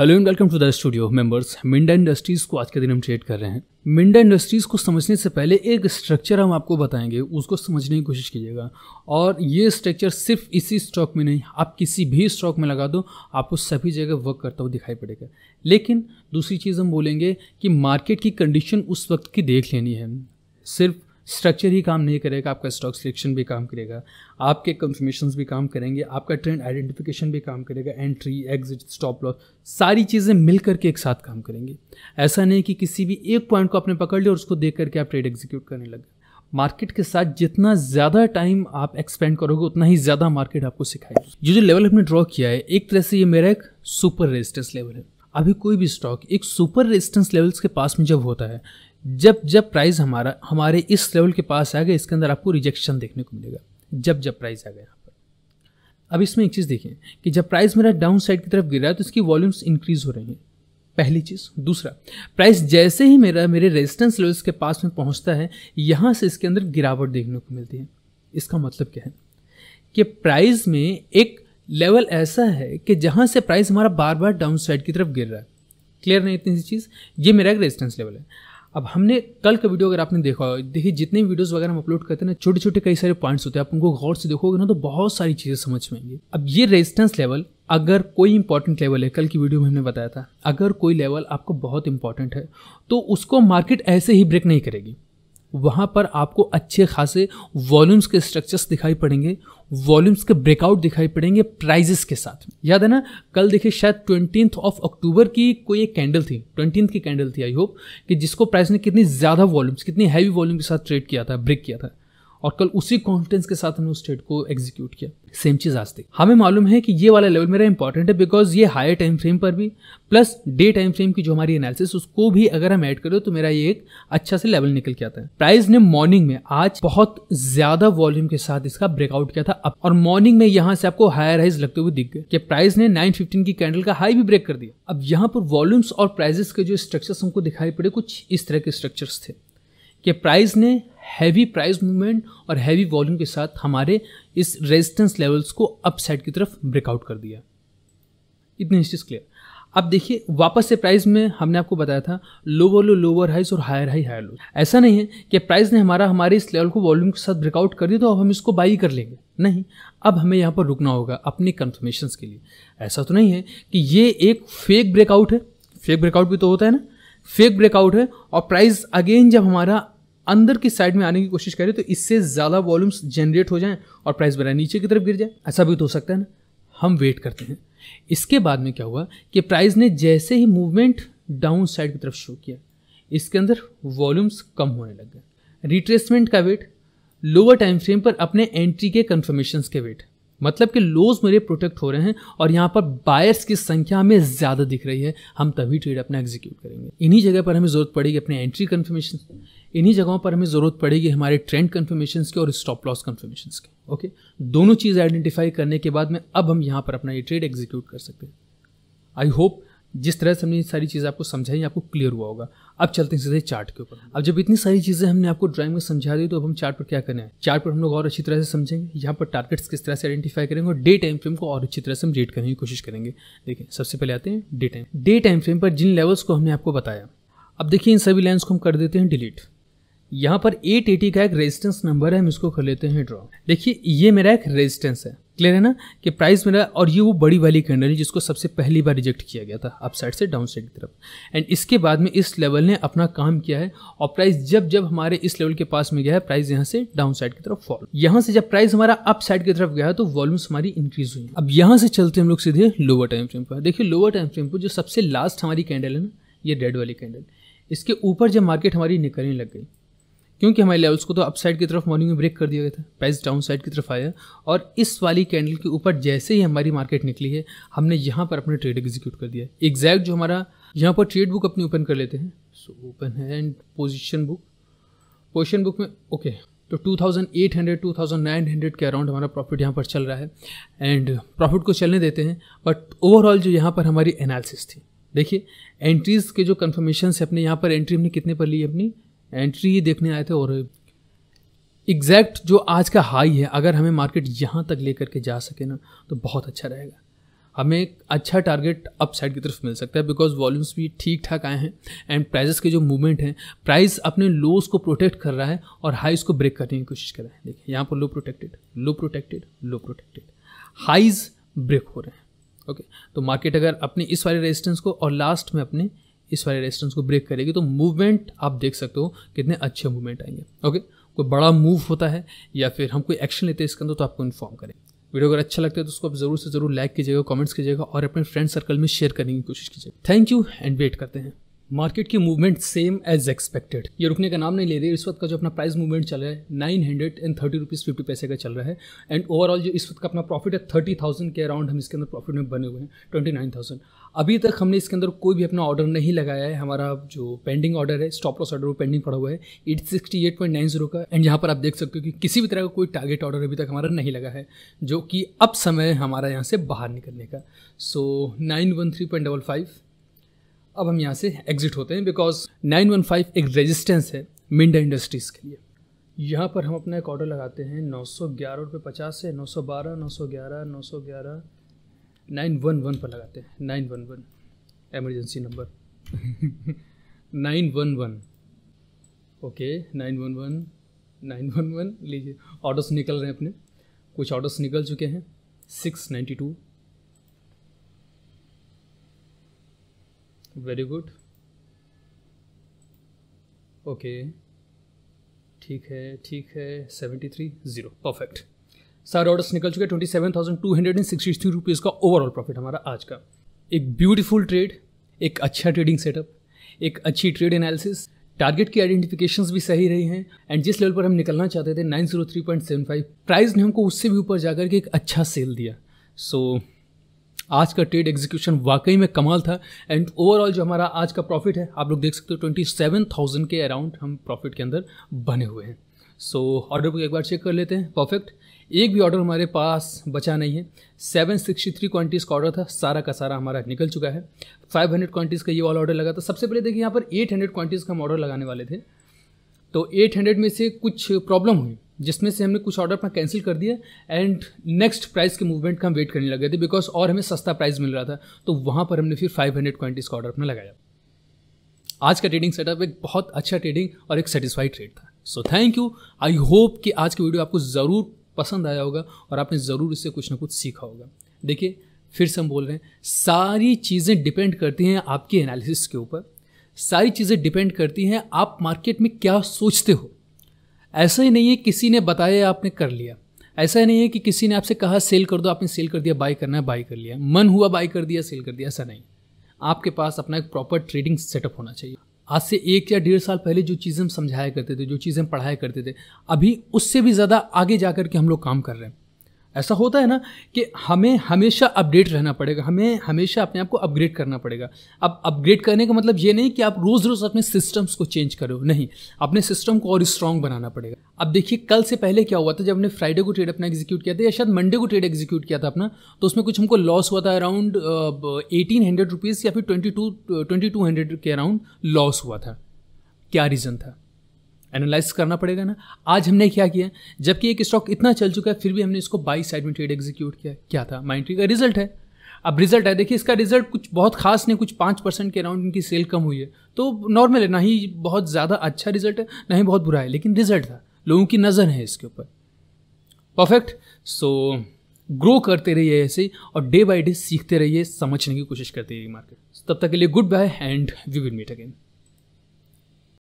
hello and welcome to the studio members Minda industries को आज के दिन हम ट्रेड कर रहे हैं मिंडा इंडस्ट्रीज़ को समझने से पहले एक स्ट्रक्चर हम आपको बताएंगे उसको समझने की कोशिश कीजिएगा और ये स्ट्रक्चर सिर्फ इसी स्टॉक में नहीं आप किसी भी स्टॉक में लगा दो आपको सभी जगह वर्क करता हुआ दिखाई पड़ेगा लेकिन दूसरी चीज़ हम बोलेंगे कि मार्केट की कंडीशन उस वक्त की देख लेनी है सिर्फ स्ट्रक्चर ही काम नहीं करेगा आपका स्टॉक सिलेक्शन भी काम करेगा आपके कंफर्मेशन भी काम करेंगे आपका ट्रेंड आइडेंटिफिकेशन भी काम करेगा एंट्री एग्जिट स्टॉप लॉस सारी चीज़ें मिल करके एक साथ काम करेंगे ऐसा नहीं कि किसी भी एक पॉइंट को आपने पकड़ लिया और उसको देख करके आप ट्रेड एग्जीक्यूट करने लगे मार्केट के साथ जितना ज़्यादा टाइम आप एक्सपेंड करोगे उतना ही ज़्यादा मार्केट आपको सिखाएगी ये जो लेवल हमने ड्रॉ किया है एक तरह से ये मेरा एक सुपर रेजिस्टेंस लेवल है अभी कोई भी स्टॉक एक सुपर रेजिस्टेंस लेवल्स के पास में जब होता है जब जब प्राइस हमारा हमारे इस लेवल के पास आ गया इसके अंदर आपको रिजेक्शन देखने को मिलेगा जब जब प्राइस आ गया यहाँ पर अब इसमें एक चीज़ देखें कि जब प्राइस मेरा डाउन साइड की तरफ गिर रहा है तो इसकी वॉल्यूम्स इंक्रीज हो रही हैं पहली चीज़ दूसरा प्राइस जैसे ही मेरा मेरे रेजिस्टेंस लेवल्स के पास में पहुंचता है यहाँ से इसके अंदर गिरावट देखने को मिलती है इसका मतलब क्या है कि प्राइस में एक लेवल ऐसा है कि जहाँ से प्राइस हमारा बार बार डाउन साइड की तरफ गिर रहा है क्लियर नहीं इतनी सी चीज़ ये मेरा एक रेजिस्टेंस लेवल है अब हमने कल का वीडियो अगर आपने देखा हो देखिए जितने वीडियोस वगैरह हम अपलोड करते हैं ना छोटे छोटे कई सारे पॉइंट्स होते हैं आप उनको गौर से देखोगे ना तो बहुत सारी चीज़ें समझ में आएंगी अब ये रेजिस्टेंस लेवल अगर कोई इंपॉर्टेंट लेवल है कल की वीडियो में हमने बताया था अगर कोई लेवल आपको बहुत इंपॉर्टेंट है तो उसको मार्केट ऐसे ही ब्रेक नहीं करेगी वहाँ पर आपको अच्छे खासे वॉल्यूम्स के स्ट्रक्चर्स दिखाई पड़ेंगे वॉल्यूम्स के ब्रेकआउट दिखाई पड़ेंगे प्राइजेस के साथ याद है ना कल देखिए शायद ट्वेंटी ऑफ अक्टूबर की कोई एक कैंडल थी ट्वेंटी की कैंडल थी आई होप कि जिसको प्राइस ने कितनी ज़्यादा वॉल्यूम्स कितनी हैवी वॉल्यूम के साथ ट्रेड किया था ब्रेक किया था और कल उसी कॉन्फिडेंस के साथ हमने उस ट्रेड को एग्जीक्यूट किया सेम चीज आज तक हमें मालूम है कि ये वाला लेवल मेरा इंपॉर्टेंट है बिकॉज ये हायर टाइम फ्रेम पर भी प्लस डे टाइम फ्रेम की जो हमारी एनालिसिस उसको भी अगर हम ऐड करें तो मेरा ये एक अच्छा से लेवल निकल के आता है प्राइस ने मॉर्निंग में आज बहुत ज्यादा वॉल्यूम के साथ इसका ब्रेकआउट किया था अप और मॉर्निंग में यहाँ से आपको हायर हाइज लगते हुए दिख गए कि प्राइस ने नाइन की कैंडल का हाई भी ब्रेक कर दिया अब यहाँ पर वॉल्यूम्स और प्राइजेस के जो स्ट्रक्चर्स हमको दिखाई पड़े कुछ इस तरह के स्ट्रक्चर्स थे कि प्राइस ने हैवी प्राइस मूवमेंट और हैवी वॉल्यूम के साथ हमारे इस रेजिस्टेंस लेवल्स को अप साइड की तरफ ब्रेकआउट कर दिया इतनी हिस्ट्रीज क्लियर अब देखिए वापस से प्राइस में हमने आपको बताया था लोअर लो लोअर हाइस और हायर हाई हायर लो ऐसा नहीं है कि प्राइस ने हमारा हमारे इस लेवल को वॉल्यूम के साथ ब्रेकआउट कर दिया तो अब हम इसको बाई कर लेंगे नहीं अब हमें यहाँ पर रुकना होगा अपनी कन्फर्मेशन के लिए ऐसा तो नहीं है कि ये एक फेक ब्रेकआउट है फेक ब्रेकआउट भी तो होता है ना फेक ब्रेकआउट है और प्राइस अगेन जब हमारा अंदर की साइड में आने की कोशिश करें तो इससे ज़्यादा वॉल्यूम्स जनरेट हो जाएं और प्राइस बनाए नीचे की तरफ गिर जाए ऐसा भी तो हो सकता है ना हम वेट करते हैं इसके बाद में क्या हुआ कि प्राइस ने जैसे ही मूवमेंट डाउन साइड की तरफ शो किया इसके अंदर वॉल्यूम्स कम होने लग गए रिट्रेसमेंट का वेट लोअर टाइम फ्रेम पर अपने एंट्री के कन्फर्मेशन के वेट मतलब कि लोज मेरे प्रोटेक्ट हो रहे हैं और यहाँ पर बायर्स की संख्या हमें ज़्यादा दिख रही है हम तभी ट्रेड अपना एग्जीक्यूट करेंगे इन्हीं जगह पर हमें ज़रूरत पड़ेगी अपने एंट्री कन्फर्मेशन इन्हीं जगहों पर हमें ज़रूरत पड़ेगी हमारे ट्रेंड कन्फर्मेशन की और स्टॉप लॉस कन्फर्मेशन की ओके दोनों चीज़ आइडेंटिफाई करने के बाद में अब हम यहाँ पर अपना ये ट्रेड एग्जीक्यूट कर सकते हैं आई होप जिस तरह से हमने ये सारी चीज़ें आपको समझाई आपको क्लियर हुआ होगा अब चलते हैं सीधे चार्ट के ऊपर अब जब इतनी सारी चीज़ें हमने आपको ड्राइंग में समझा दी तो अब हम चार्ट पर क्या करना है चार्ट पर हम लोग और अच्छी तरह से समझेंगे यहाँ पर टारगेट्स किस तरह से आइडेंटिफाई करेंगे और डे टाइम फ्रेम को और अच्छी तरह से हम रेट करने की कोशिश करेंगे देखिए सबसे पहले आते हैं day time day time frame पर जिन लेवल्स को हमने आपको बताया अब देखिए इन सभी लाइन्स को हम कर देते हैं डिलीट यहाँ पर 880 का एक रेजिस्टेंस नंबर है हम इसको कर लेते हैं ड्रॉ देखिए ये मेरा एक रेजिस्टेंस है क्लियर है ना कि प्राइस मेरा और ये वो बड़ी वाली कैंडल है जिसको सबसे पहली बार रिजेक्ट किया गया था अप साइड से डाउन साइड की तरफ एंड इसके बाद में इस लेवल ने अपना काम किया है और प्राइस जब जब हमारे इस लेवल के पास में गया है प्राइस यहाँ से डाउन साइड की तरफ फॉल यहाँ से जब प्राइस हमारा अप साइड की तरफ गया तो वॉल्यूम्स हमारी इंक्रीज हुई अब यहाँ से चलते हम लोग सीधे लोअर टाइम फ्रेम पर देखिए लोअर टाइम फ्रेम पर जो सबसे लास्ट हमारी कैंडल है ना ये रेड वाली कैंडल इसके ऊपर जब मार्केट हमारी निकलने लग गई क्योंकि हमारे लेवल्स को तो अपसाइड की तरफ मॉर्निंग में ब्रेक कर दिया गया था प्राइस डाउन साइड की तरफ आया और इस वाली कैंडल के ऊपर जैसे ही हमारी मार्केट निकली है हमने यहाँ पर अपने ट्रेड एग्जीक्यूट कर दिया एग्जैक्ट जो हमारा यहाँ पर ट्रेड बुक अपनी ओपन कर लेते हैं सो ओपन है and position book position book में ओके okay, तो 2800 2900 के अराउंड हमारा प्रॉफिट यहाँ पर चल रहा है एंड प्रॉफिट को चलने देते हैं बट ओवरऑल जो यहाँ पर हमारी एनालिसिस थी देखिए एंट्रीज़ के जो कन्फर्मेशन है अपने यहाँ पर एंट्री हमने कितने पर ली अपनी एंट्री देखने आए थे और एग्जैक्ट जो आज का हाई है अगर हमें मार्केट यहाँ तक ले करके जा सके ना तो बहुत अच्छा रहेगा हमें एक अच्छा टारगेट अप साइड की तरफ मिल सकता है बिकॉज वॉल्यूम्स भी ठीक ठाक आए हैं एंड प्राइजेस के जो मूवमेंट हैं प्राइस अपने लोस को प्रोटेक्ट कर रहा है और हाईज़ को ब्रेक करने की कोशिश कर रहा है देखिए यहाँ पर low protected low protected low protected highs break हो रहे हैं ओके okay, तो मार्केट अगर अपने इस वाले रेजिस्टेंस को और लास्ट में अपने इस वाले रेजिस्टेंस को ब्रेक करेगी तो मूवमेंट आप देख सकते हो कितने अच्छे मूवमेंट आएंगे ओके कोई बड़ा मूव होता है या फिर हम कोई एक्शन लेते हैं इसके अंदर तो आपको इन्फॉर्म करें वीडियो अगर अच्छा लगता है तो उसको आप जरूर से जरूर लाइक कीजिएगा कमेंट्स कीजिएगा और अपने फ्रेंड सर्कल में शेयर करने की कोशिश कीजिएगा थैंक यू एंड वेट करते हैं मार्केट की मूवमेंट सेम एज एक्सपेक्टेड ये रुकने का नाम नहीं ले रही इस वक्त का जो अपना प्राइस मूवमेंट चल रहा है nine hundred and thirty rupees fifty पैसे का चल रहा है एंड ओवरऑल जो इस वक्त का अपना प्रॉफिट है थर्टी थाउजेंड के अराउंड हम इसके अंदर प्रॉफिट में बने हुए हैं ट्वेंटी नाइन थाउजेंड अभी तक हमने इसके अंदर कोई भी अपना ऑर्डर नहीं लगाया है हमारा जो पेंडिंग ऑर्डर है स्टॉप लॉस ऑर्डर वो पेंडिंग पड़ा हुआ है eight sixty eight point nine zero का एंड यहाँ पर आप देख सकते हो कि किसी भी तरह का कोई टारगेट ऑर्डर अभी तक हमारा नहीं लगा है जो कि अब समय हमारा यहाँ से बाहर निकलने का so nine one three point double five अब हम यहाँ से एग्जिट होते हैं बिकॉज 915 एक रेजिस्टेंस है मिंडा इंडस्ट्रीज़ के लिए यहाँ पर हम अपना एक ऑर्डर लगाते हैं नौ सौ ग्यारह रुपये पचास से नौ सौ बारह नौ सौ ग्यारह नौ सौ ग्यारह नाइन वन वन पर लगाते हैं nine one one emergency number nine one one okay nine one one nine one one लीजिए ऑर्डर्स निकल रहे हैं अपने कुछ ऑर्डर्स निकल चुके हैं six ninety two very good okay ठीक है ठीक है सेवेंटी थ्री ज़ीरो परफेक्ट सारे ऑर्डर्स निकल चुके हैं twenty seven thousand two hundred and sixty three rupees का ओवरऑल प्रॉफिट हमारा आज का एक ब्यूटीफुल ट्रेड एक अच्छा ट्रेडिंग सेटअप एक अच्छी ट्रेड एनालिसिस टारगेट की आइडेंटिफिकेशंस भी सही रही हैं एंड जिस लेवल पर हम निकलना चाहते थे nine zero three point seven five price ने हमको उससे भी ऊपर जाकर के एक अच्छा सेल दिया सो so, आज का ट्रेड एग्जीक्यूशन वाकई में कमाल था एंड ओवरऑल जो हमारा आज का प्रॉफिट है आप लोग देख सकते हो ट्वेंटी सेवन थाउजेंड के अराउंड हम प्रॉफिट के अंदर बने हुए हैं सो so, ऑर्डर बुक एक बार चेक कर लेते हैं परफेक्ट एक भी ऑर्डर हमारे पास बचा नहीं है सेवन सिक्सटी थ्री क्वान्टीज़ का ऑर्डर था सारा का सारा हमारा निकल चुका है फाइव हंड्रेड क्वान्टीज़ का ये वाला ऑर्डर लगा था सबसे पहले देखिए यहाँ पर एट हंड्रेड क्वान्टीज़ का हम ऑर्डर लगाने वाले थे तो एट हंड्रेड में से कुछ प्रॉब्लम हुई जिसमें से हमने कुछ ऑर्डर अपना कैंसिल कर दिया एंड नेक्स्ट प्राइस के मूवमेंट का हम वेट करने लगे थे बिकॉज और हमें सस्ता प्राइस मिल रहा था तो वहाँ पर हमने फिर फाइव हंड्रेड क्वान्टिटीज़ का ऑर्डर अपना लगाया आज का ट्रेडिंग सेटअप एक बहुत अच्छा ट्रेडिंग और एक सेटिस्फाइड ट्रेड था so thank you I hope कि आज की वीडियो आपको ज़रूर पसंद आया होगा और आपने ज़रूर इससे कुछ ना कुछ सीखा होगा देखिए फिर से हम बोल रहे हैं सारी चीज़ें डिपेंड करती हैं आपके एनालिसिस के ऊपर सारी चीज़ें डिपेंड करती हैं आप मार्केट में क्या सोचते हो ऐसा ही नहीं है किसी ने बताया आपने कर लिया ऐसा ही नहीं है कि किसी ने आपसे कहा सेल कर दो आपने सेल कर दिया बाई करना है बाई कर लिया मन हुआ बाई कर दिया सेल कर दिया ऐसा नहीं आपके पास अपना एक प्रॉपर ट्रेडिंग सेटअप होना चाहिए आज से एक या डेढ़ साल पहले जो चीज़ें हम समझाया करते थे जो चीज़ें पढ़ाया करते थे अभी उससे भी ज़्यादा आगे जा कर के हम लोग काम कर रहे हैं ऐसा होता है ना कि हमें हमेशा अपडेट रहना पड़ेगा हमें हमेशा अपने आप को अपग्रेड करना पड़ेगा अब अपग्रेड करने का मतलब ये नहीं कि आप रोज़ रोज़ अपने सिस्टम्स को चेंज करो नहीं अपने सिस्टम को और स्ट्रॉन्ग बनाना पड़ेगा अब देखिए कल से पहले क्या हुआ था जब हमने फ्राइडे को ट्रेड अपना एग्जीक्यूट किया था या शायद मंडे को ट्रेड एग्जीक्यूट किया था अपना तो उसमें कुछ हमको लॉस हुआ था अराउंड एटीन हंड्रेड रुपीज़ या फिर twenty two twenty two hundred के अराउंड लॉस हुआ था क्या रीज़न था एनालाइज करना पड़ेगा ना आज हमने क्या किया जबकि एक स्टॉक इतना चल चुका है फिर भी हमने इसको बाई साइड में ट्रेड एग्जीक्यूट किया क्या था माइंट्री का रिजल्ट है अब रिजल्ट है देखिए इसका रिजल्ट कुछ बहुत खास नहीं कुछ पाँच परसेंट के अराउंड इनकी सेल कम हुई है तो नॉर्मल है ना ही बहुत ज़्यादा अच्छा रिजल्ट है ना ही बहुत बुरा है लेकिन रिजल्ट था लोगों की नज़र है इसके ऊपर परफेक्ट सो ग्रो करते रहिए ऐसे और डे बाई डे सीखते रहिए समझने की कोशिश करते रहिए मार्केट तब तक के लिए goodbye and we will meet again